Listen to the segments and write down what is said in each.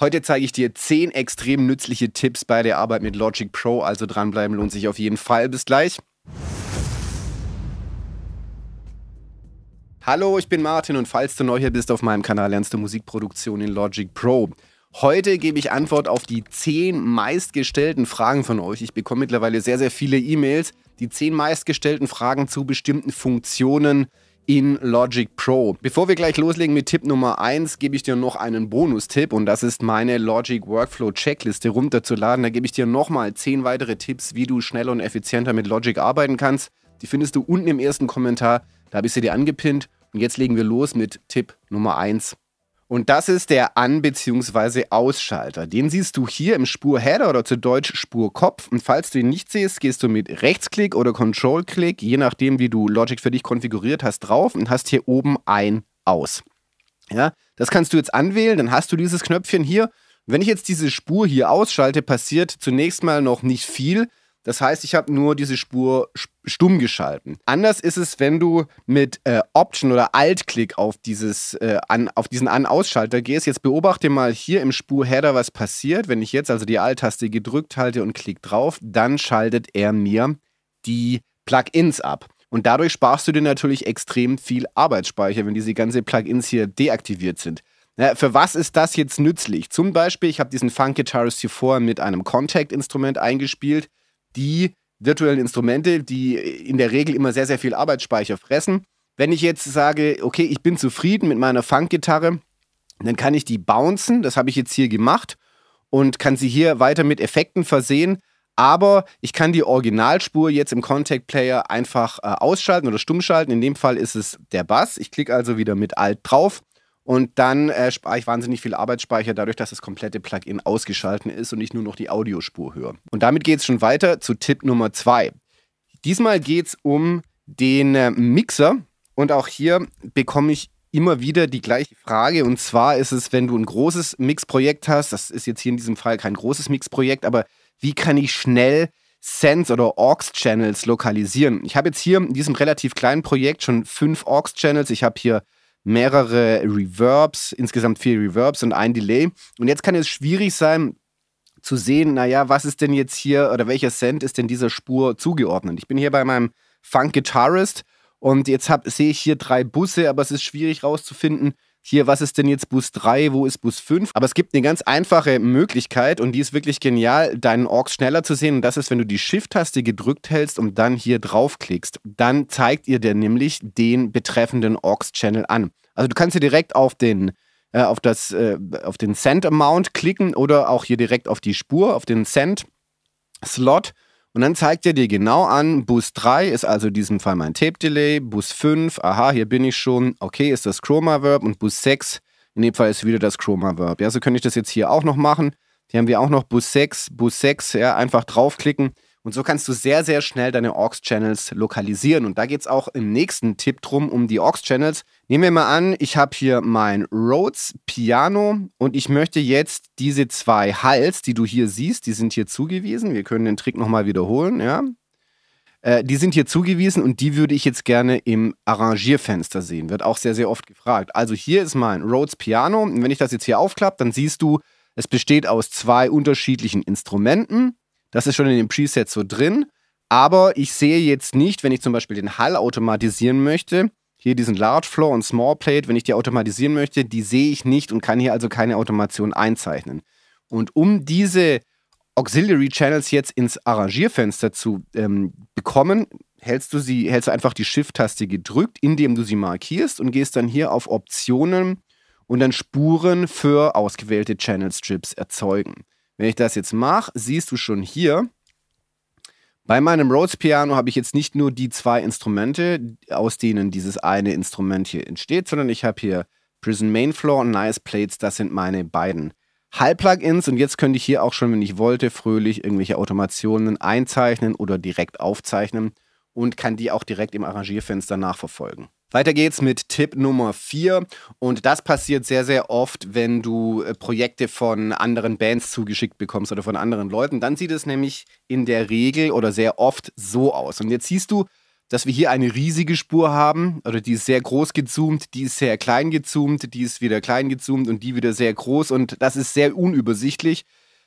Heute zeige ich dir 10 extrem nützliche Tipps bei der Arbeit mit Logic Pro, also dranbleiben lohnt sich auf jeden Fall. Bis gleich. Hallo, ich bin Martin und falls du neu hier bist auf meinem Kanal, lernst du Musikproduktion in Logic Pro. Heute gebe ich Antwort auf die 10 meistgestellten Fragen von euch. Ich bekomme mittlerweile sehr, sehr viele E-Mails. Die 10 meistgestellten Fragen zu bestimmten Funktionen in Logic Pro. Bevor wir gleich loslegen mit Tipp Nummer 1, gebe ich dir noch einen Bonustipp und das ist meine Logic Workflow Checkliste runterzuladen. Da gebe ich dir nochmal 10 weitere Tipps, wie du schneller und effizienter mit Logic arbeiten kannst. Die findest du unten im ersten Kommentar, da habe ich sie dir angepinnt. Und jetzt legen wir los mit Tipp Nummer 1. Und das ist der An- bzw. Ausschalter. Den siehst du hier im Spurheader oder zu Deutsch Spurkopf. Und falls du ihn nicht siehst, gehst du mit Rechtsklick oder Control-Klick, je nachdem, wie du Logic für dich konfiguriert hast, drauf und hast hier oben ein Aus. Ja, das kannst du jetzt anwählen, dann hast du dieses Knöpfchen hier. Wenn ich jetzt diese Spur hier ausschalte, passiert zunächst mal noch nicht viel. Das heißt, ich habe nur diese Spur stumm geschalten. Anders ist es, wenn du mit äh, Option oder Alt-Klick auf, äh, auf diesen An-Ausschalter gehst. Jetzt beobachte mal hier im Spur-Header, was passiert. Wenn ich jetzt also die Alt-Taste gedrückt halte und klick drauf, dann schaltet er mir die Plugins ab. Und dadurch sparst du dir natürlich extrem viel Arbeitsspeicher, wenn diese ganzen Plugins hier deaktiviert sind. Na, für was ist das jetzt nützlich? Zum Beispiel, ich habe diesen Funk Guitarist hier vorher mit einem Contact-Instrument eingespielt die virtuellen Instrumente, die in der Regel immer sehr, sehr viel Arbeitsspeicher fressen. Wenn ich jetzt sage, okay, ich bin zufrieden mit meiner Funkgitarre, dann kann ich die bouncen, das habe ich jetzt hier gemacht, und kann sie hier weiter mit Effekten versehen. Aber ich kann die Originalspur jetzt im Contact Player einfach äh, ausschalten oder stumm schalten. In dem Fall ist es der Bass. Ich klicke also wieder mit Alt drauf und dann äh, spare ich wahnsinnig viel Arbeitsspeicher dadurch, dass das komplette Plugin ausgeschalten ist und ich nur noch die Audiospur höre. Und damit geht es schon weiter zu Tipp Nummer zwei. Diesmal geht es um den äh, Mixer. Und auch hier bekomme ich immer wieder die gleiche Frage. Und zwar ist es, wenn du ein großes Mixprojekt hast, das ist jetzt hier in diesem Fall kein großes Mixprojekt, aber wie kann ich schnell Sense oder Aux-Channels lokalisieren? Ich habe jetzt hier in diesem relativ kleinen Projekt schon fünf Aux-Channels. Ich habe hier mehrere Reverbs, insgesamt vier Reverbs und ein Delay. Und jetzt kann es schwierig sein, zu sehen, naja, was ist denn jetzt hier oder welcher Send ist denn dieser Spur zugeordnet? Ich bin hier bei meinem Funk Guitarist und jetzt sehe ich hier drei Busse, aber es ist schwierig rauszufinden, hier, was ist denn jetzt Bus 3, wo ist Bus 5? Aber es gibt eine ganz einfache Möglichkeit und die ist wirklich genial, deinen Orks schneller zu sehen. Und das ist, wenn du die Shift-Taste gedrückt hältst und dann hier draufklickst. Dann zeigt ihr dir nämlich den betreffenden Orks-Channel an. Also du kannst hier direkt auf den äh, auf das äh, auf den Cent Amount klicken oder auch hier direkt auf die Spur, auf den Cent Slot und dann zeigt er dir genau an, Bus 3 ist also in diesem Fall mein Tape-Delay, Bus 5, aha, hier bin ich schon, okay, ist das Chroma-Verb und Bus 6, in dem Fall ist wieder das Chroma-Verb. Ja, so könnte ich das jetzt hier auch noch machen. Hier haben wir auch noch Bus 6, Bus 6, ja, einfach draufklicken und so kannst du sehr, sehr schnell deine Aux-Channels lokalisieren. Und da geht es auch im nächsten Tipp drum, um die Aux-Channels. Nehmen wir mal an, ich habe hier mein Rhodes Piano und ich möchte jetzt diese zwei Hals, die du hier siehst, die sind hier zugewiesen. Wir können den Trick nochmal wiederholen, ja. Äh, die sind hier zugewiesen und die würde ich jetzt gerne im Arrangierfenster sehen. Wird auch sehr, sehr oft gefragt. Also hier ist mein Rhodes Piano. Und wenn ich das jetzt hier aufklappe, dann siehst du, es besteht aus zwei unterschiedlichen Instrumenten. Das ist schon in dem Preset so drin. Aber ich sehe jetzt nicht, wenn ich zum Beispiel den Hall automatisieren möchte, hier diesen Large Floor und Small Plate, wenn ich die automatisieren möchte, die sehe ich nicht und kann hier also keine Automation einzeichnen. Und um diese Auxiliary Channels jetzt ins Arrangierfenster zu ähm, bekommen, hältst du sie, hältst du einfach die Shift-Taste gedrückt, indem du sie markierst und gehst dann hier auf Optionen und dann Spuren für ausgewählte Channel Strips erzeugen. Wenn ich das jetzt mache, siehst du schon hier, bei meinem Rhodes Piano habe ich jetzt nicht nur die zwei Instrumente, aus denen dieses eine Instrument hier entsteht, sondern ich habe hier Prison Main Floor und Nice Plates, das sind meine beiden Halbplugins und jetzt könnte ich hier auch schon, wenn ich wollte, fröhlich irgendwelche Automationen einzeichnen oder direkt aufzeichnen und kann die auch direkt im Arrangierfenster nachverfolgen. Weiter geht's mit Tipp Nummer 4 und das passiert sehr, sehr oft, wenn du äh, Projekte von anderen Bands zugeschickt bekommst oder von anderen Leuten. Dann sieht es nämlich in der Regel oder sehr oft so aus. Und jetzt siehst du, dass wir hier eine riesige Spur haben, oder die ist sehr groß gezoomt, die ist sehr klein gezoomt, die ist wieder klein gezoomt und die wieder sehr groß und das ist sehr unübersichtlich.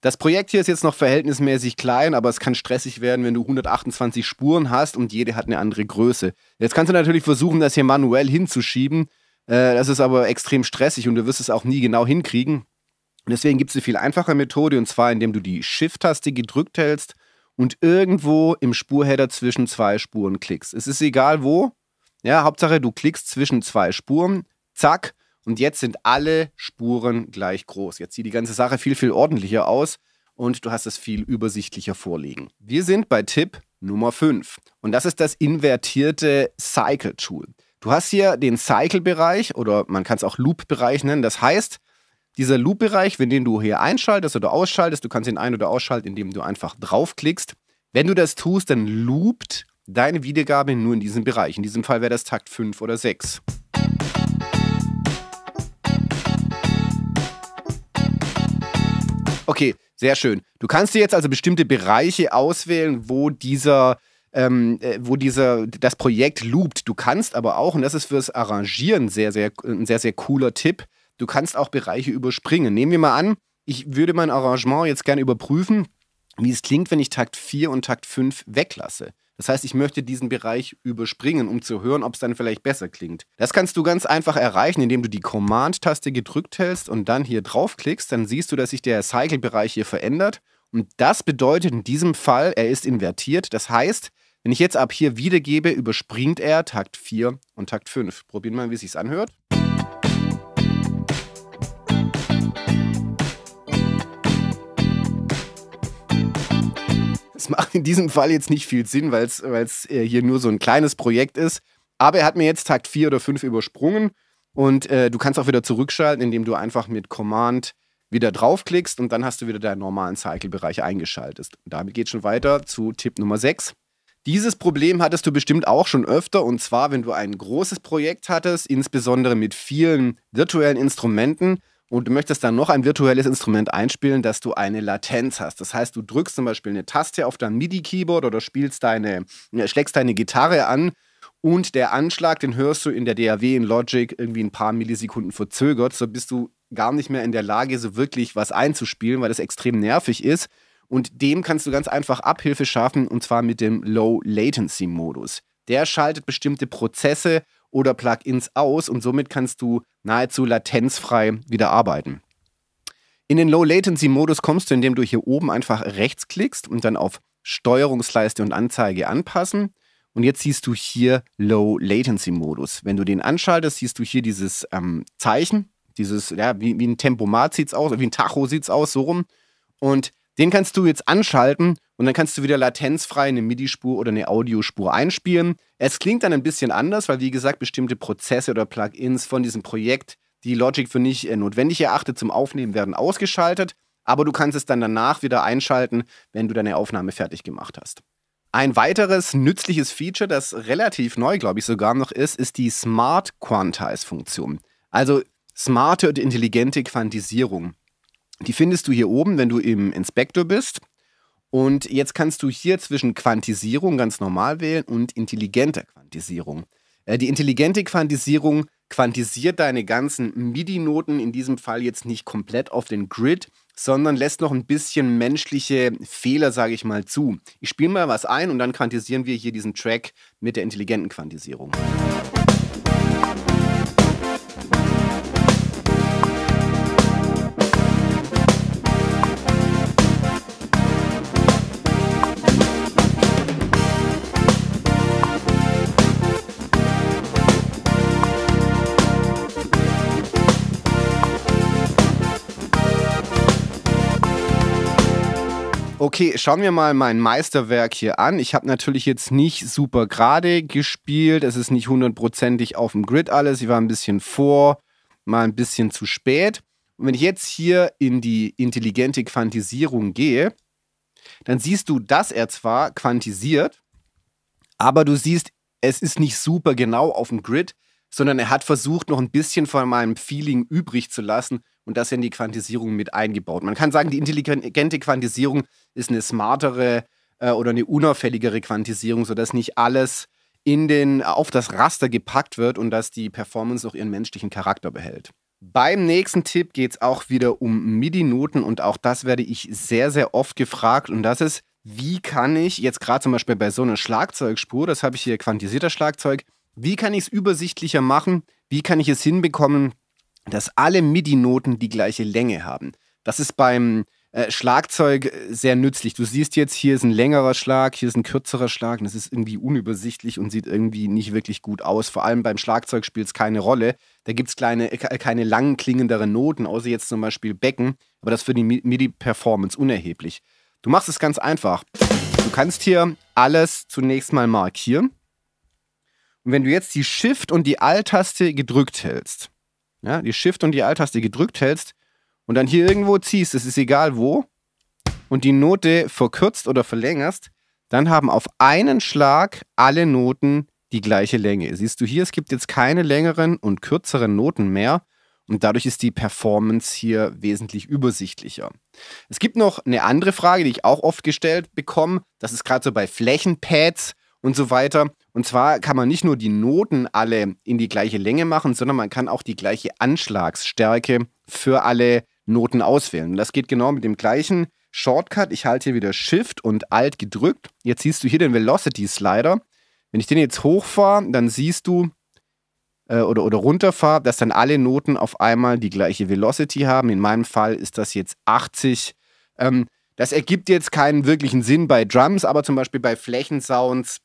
Das Projekt hier ist jetzt noch verhältnismäßig klein, aber es kann stressig werden, wenn du 128 Spuren hast und jede hat eine andere Größe. Jetzt kannst du natürlich versuchen, das hier manuell hinzuschieben. Äh, das ist aber extrem stressig und du wirst es auch nie genau hinkriegen. Deswegen gibt es eine viel einfache Methode und zwar, indem du die Shift-Taste gedrückt hältst und irgendwo im Spurheader zwischen zwei Spuren klickst. Es ist egal wo. Ja, Hauptsache du klickst zwischen zwei Spuren. Zack, und jetzt sind alle Spuren gleich groß. Jetzt sieht die ganze Sache viel, viel ordentlicher aus und du hast es viel übersichtlicher vorliegen. Wir sind bei Tipp Nummer 5 und das ist das invertierte Cycle Tool. Du hast hier den Cycle-Bereich oder man kann es auch Loop-Bereich nennen. Das heißt, dieser Loop-Bereich, wenn den du hier einschaltest oder ausschaltest, du kannst ihn ein- oder ausschalten, indem du einfach draufklickst. Wenn du das tust, dann loopt deine Wiedergabe nur in diesem Bereich. In diesem Fall wäre das Takt 5 oder 6. Okay, sehr schön. Du kannst dir jetzt also bestimmte Bereiche auswählen, wo dieser ähm, äh, wo dieser, das Projekt loopt. Du kannst aber auch, und das ist fürs Arrangieren sehr, sehr, ein sehr, sehr cooler Tipp, du kannst auch Bereiche überspringen. Nehmen wir mal an, ich würde mein Arrangement jetzt gerne überprüfen, wie es klingt, wenn ich Takt 4 und Takt 5 weglasse. Das heißt, ich möchte diesen Bereich überspringen, um zu hören, ob es dann vielleicht besser klingt. Das kannst du ganz einfach erreichen, indem du die Command-Taste gedrückt hältst und dann hier draufklickst. Dann siehst du, dass sich der Cycle-Bereich hier verändert. Und das bedeutet in diesem Fall, er ist invertiert. Das heißt, wenn ich jetzt ab hier wiedergebe, überspringt er Takt 4 und Takt 5. Probieren wir mal, wie es sich anhört. Das macht in diesem Fall jetzt nicht viel Sinn, weil es äh, hier nur so ein kleines Projekt ist. Aber er hat mir jetzt Takt 4 oder 5 übersprungen und äh, du kannst auch wieder zurückschalten, indem du einfach mit Command wieder draufklickst und dann hast du wieder deinen normalen Cycle-Bereich eingeschaltet. Und damit geht es schon weiter zu Tipp Nummer 6. Dieses Problem hattest du bestimmt auch schon öfter und zwar, wenn du ein großes Projekt hattest, insbesondere mit vielen virtuellen Instrumenten und du möchtest dann noch ein virtuelles Instrument einspielen, dass du eine Latenz hast. Das heißt, du drückst zum Beispiel eine Taste auf dein MIDI-Keyboard oder spielst deine, schlägst deine Gitarre an und der Anschlag, den hörst du in der DAW in Logic irgendwie ein paar Millisekunden verzögert, so bist du gar nicht mehr in der Lage, so wirklich was einzuspielen, weil das extrem nervig ist. Und dem kannst du ganz einfach Abhilfe schaffen, und zwar mit dem Low Latency Modus. Der schaltet bestimmte Prozesse oder Plugins aus und somit kannst du nahezu latenzfrei wieder arbeiten. In den Low-Latency-Modus kommst du, indem du hier oben einfach rechts klickst und dann auf Steuerungsleiste und Anzeige anpassen. Und jetzt siehst du hier Low-Latency-Modus. Wenn du den anschaltest, siehst du hier dieses ähm, Zeichen, dieses, ja, wie, wie ein Tempomat sieht es aus, wie ein Tacho sieht es aus, so rum. Und den kannst du jetzt anschalten und dann kannst du wieder latenzfrei eine MIDI-Spur oder eine Audiospur einspielen. Es klingt dann ein bisschen anders, weil wie gesagt, bestimmte Prozesse oder Plugins von diesem Projekt, die Logic für nicht äh, notwendig erachtet zum Aufnehmen, werden ausgeschaltet. Aber du kannst es dann danach wieder einschalten, wenn du deine Aufnahme fertig gemacht hast. Ein weiteres nützliches Feature, das relativ neu, glaube ich, sogar noch ist, ist die Smart Quantize-Funktion. Also smarte und intelligente Quantisierung. Die findest du hier oben, wenn du im Inspektor bist. Und jetzt kannst du hier zwischen Quantisierung ganz normal wählen und intelligenter Quantisierung. Äh, die intelligente Quantisierung quantisiert deine ganzen MIDI-Noten in diesem Fall jetzt nicht komplett auf den Grid, sondern lässt noch ein bisschen menschliche Fehler, sage ich mal, zu. Ich spiele mal was ein und dann quantisieren wir hier diesen Track mit der intelligenten Quantisierung. Musik Okay, schauen wir mal mein Meisterwerk hier an. Ich habe natürlich jetzt nicht super gerade gespielt. Es ist nicht hundertprozentig auf dem Grid alles. Ich war ein bisschen vor, mal ein bisschen zu spät. Und wenn ich jetzt hier in die intelligente Quantisierung gehe, dann siehst du, dass er zwar quantisiert, aber du siehst, es ist nicht super genau auf dem Grid, sondern er hat versucht, noch ein bisschen von meinem Feeling übrig zu lassen und da in die Quantisierung mit eingebaut. Man kann sagen, die intelligente Quantisierung ist eine smartere äh, oder eine unauffälligere Quantisierung, sodass nicht alles in den, auf das Raster gepackt wird und dass die Performance auch ihren menschlichen Charakter behält. Beim nächsten Tipp geht es auch wieder um MIDI-Noten und auch das werde ich sehr, sehr oft gefragt und das ist, wie kann ich jetzt gerade zum Beispiel bei so einer Schlagzeugspur, das habe ich hier quantisierter Schlagzeug, wie kann ich es übersichtlicher machen, wie kann ich es hinbekommen, dass alle MIDI-Noten die gleiche Länge haben. Das ist beim äh, Schlagzeug äh, sehr nützlich. Du siehst jetzt, hier ist ein längerer Schlag, hier ist ein kürzerer Schlag und das ist irgendwie unübersichtlich und sieht irgendwie nicht wirklich gut aus. Vor allem beim Schlagzeug spielt es keine Rolle. Da gibt es äh, keine lang klingenderen Noten, außer jetzt zum Beispiel Becken, aber das ist für die MIDI-Performance unerheblich. Du machst es ganz einfach. Du kannst hier alles zunächst mal markieren. Und wenn du jetzt die Shift- und die Alt-Taste gedrückt hältst, ja, die Shift- und die Alt-Taste gedrückt hältst und dann hier irgendwo ziehst, es ist egal wo, und die Note verkürzt oder verlängerst, dann haben auf einen Schlag alle Noten die gleiche Länge. Siehst du hier, es gibt jetzt keine längeren und kürzeren Noten mehr und dadurch ist die Performance hier wesentlich übersichtlicher. Es gibt noch eine andere Frage, die ich auch oft gestellt bekomme, das ist gerade so bei Flächenpads und so weiter, und zwar kann man nicht nur die Noten alle in die gleiche Länge machen, sondern man kann auch die gleiche Anschlagsstärke für alle Noten auswählen. Und das geht genau mit dem gleichen Shortcut. Ich halte hier wieder Shift und Alt gedrückt. Jetzt siehst du hier den Velocity Slider. Wenn ich den jetzt hochfahre, dann siehst du äh, oder, oder runterfahre, dass dann alle Noten auf einmal die gleiche Velocity haben. In meinem Fall ist das jetzt 80. Ähm, das ergibt jetzt keinen wirklichen Sinn bei Drums, aber zum Beispiel bei Flächensounds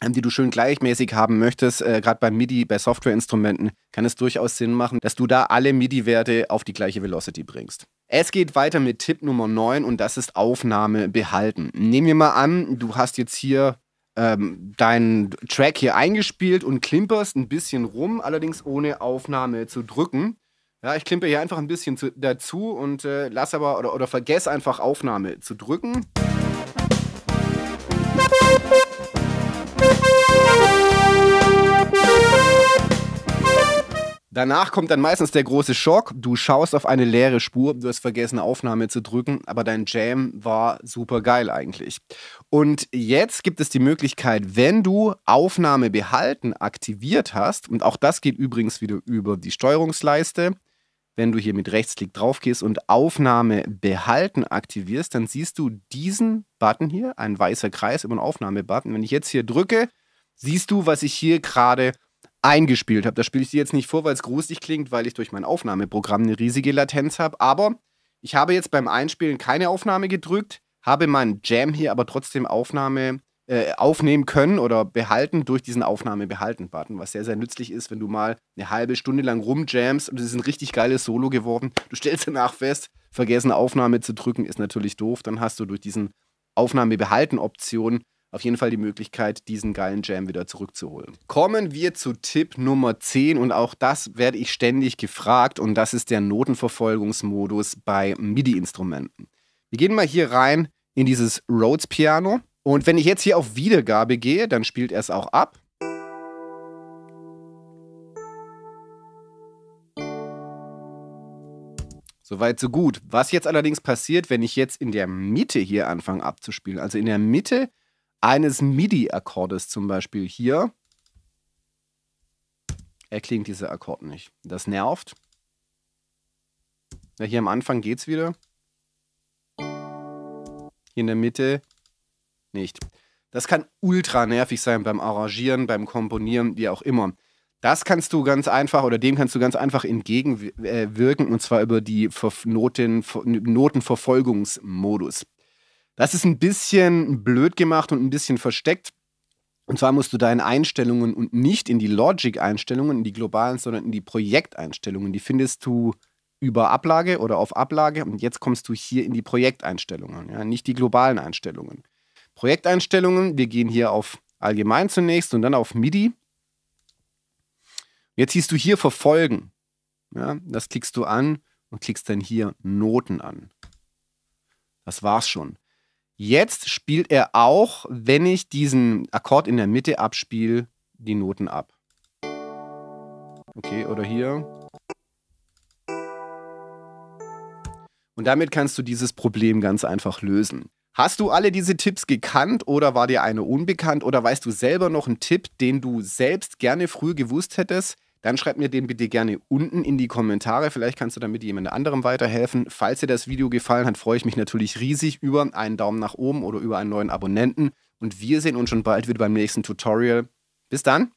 ähm, die du schön gleichmäßig haben möchtest, äh, gerade bei MIDI, bei Softwareinstrumenten, kann es durchaus Sinn machen, dass du da alle MIDI-Werte auf die gleiche Velocity bringst. Es geht weiter mit Tipp Nummer 9 und das ist Aufnahme behalten. Nehmen wir mal an, du hast jetzt hier ähm, deinen Track hier eingespielt und klimperst ein bisschen rum, allerdings ohne Aufnahme zu drücken. Ja, ich klimper hier einfach ein bisschen zu, dazu und äh, lass aber oder, oder vergess einfach Aufnahme zu drücken. Danach kommt dann meistens der große Schock. Du schaust auf eine leere Spur, du hast vergessen, Aufnahme zu drücken, aber dein Jam war super geil eigentlich. Und jetzt gibt es die Möglichkeit, wenn du Aufnahme behalten aktiviert hast, und auch das geht übrigens wieder über die Steuerungsleiste, wenn du hier mit Rechtsklick drauf gehst und Aufnahme behalten aktivierst, dann siehst du diesen Button hier, ein weißer Kreis über den Aufnahme-Button. Wenn ich jetzt hier drücke, siehst du, was ich hier gerade eingespielt habe. Da spiele ich sie jetzt nicht vor, weil es gruselig klingt, weil ich durch mein Aufnahmeprogramm eine riesige Latenz habe. Aber ich habe jetzt beim Einspielen keine Aufnahme gedrückt, habe meinen Jam hier aber trotzdem Aufnahme äh, aufnehmen können oder behalten durch diesen Aufnahme-Behalten-Button, was sehr, sehr nützlich ist, wenn du mal eine halbe Stunde lang rumjamst und es ist ein richtig geiles Solo geworden. Du stellst danach fest, vergessen Aufnahme zu drücken ist natürlich doof. Dann hast du durch diesen Aufnahme-Behalten-Option auf jeden Fall die Möglichkeit, diesen geilen Jam wieder zurückzuholen. Kommen wir zu Tipp Nummer 10 und auch das werde ich ständig gefragt und das ist der Notenverfolgungsmodus bei MIDI-Instrumenten. Wir gehen mal hier rein in dieses Rhodes-Piano und wenn ich jetzt hier auf Wiedergabe gehe, dann spielt er es auch ab. Soweit, so gut. Was jetzt allerdings passiert, wenn ich jetzt in der Mitte hier anfange abzuspielen, also in der Mitte eines MIDI-Akkordes zum Beispiel hier, erklingt dieser Akkord nicht. Das nervt. Ja, hier am Anfang geht es wieder. Hier in der Mitte nicht. Das kann ultra nervig sein beim Arrangieren, beim Komponieren, wie auch immer. Das kannst du ganz einfach oder dem kannst du ganz einfach entgegenwirken äh, und zwar über die Noten, Notenverfolgungsmodus. Das ist ein bisschen blöd gemacht und ein bisschen versteckt. Und zwar musst du deine Einstellungen und nicht in die Logic-Einstellungen, in die globalen, sondern in die Projekteinstellungen. Die findest du über Ablage oder auf Ablage. Und jetzt kommst du hier in die Projekteinstellungen, ja, nicht die globalen Einstellungen. Projekteinstellungen, wir gehen hier auf Allgemein zunächst und dann auf MIDI. Jetzt siehst du hier Verfolgen. Ja, das klickst du an und klickst dann hier Noten an. Das war's schon. Jetzt spielt er auch, wenn ich diesen Akkord in der Mitte abspiele, die Noten ab. Okay, oder hier. Und damit kannst du dieses Problem ganz einfach lösen. Hast du alle diese Tipps gekannt oder war dir eine unbekannt oder weißt du selber noch einen Tipp, den du selbst gerne früh gewusst hättest? dann schreibt mir den bitte gerne unten in die Kommentare. Vielleicht kannst du damit jemand anderem weiterhelfen. Falls dir das Video gefallen hat, freue ich mich natürlich riesig über einen Daumen nach oben oder über einen neuen Abonnenten. Und wir sehen uns schon bald wieder beim nächsten Tutorial. Bis dann!